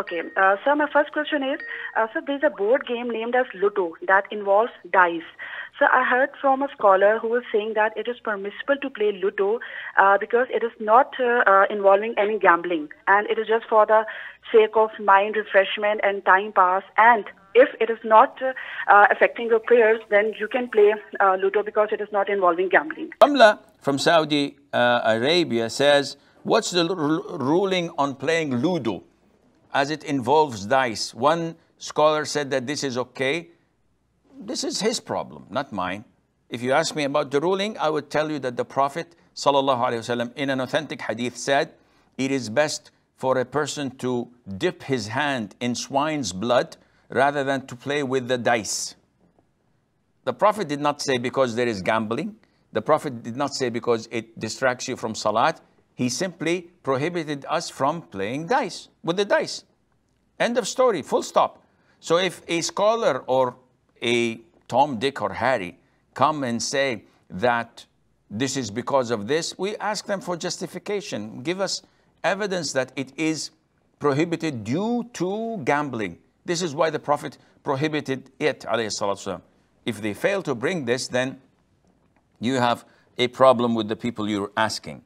Okay. Uh, so my first question is, uh, so there's a board game named as Ludo that involves dice. So I heard from a scholar who was saying that it is permissible to play Ludo uh, because it is not uh, uh, involving any gambling and it is just for the sake of mind refreshment and time pass and if it is not uh, uh affecting your prayers, then you can play uh, Ludo because it is not involving gambling. Amla from Saudi uh, Arabia says, what's the ruling on playing Ludo? as it involves dice. One scholar said that this is okay. This is his problem, not mine. If you ask me about the ruling, I would tell you that the Prophet وسلم, in an authentic hadith said, it is best for a person to dip his hand in swine's blood rather than to play with the dice. The Prophet did not say because there is gambling. The Prophet did not say because it distracts you from salat. He simply prohibited us from playing dice with the dice. End of story, full stop. So if a scholar or a Tom, Dick, or Harry come and say that this is because of this, we ask them for justification. Give us evidence that it is prohibited due to gambling. This is why the Prophet prohibited it, If they fail to bring this, then you have a problem with the people you're asking.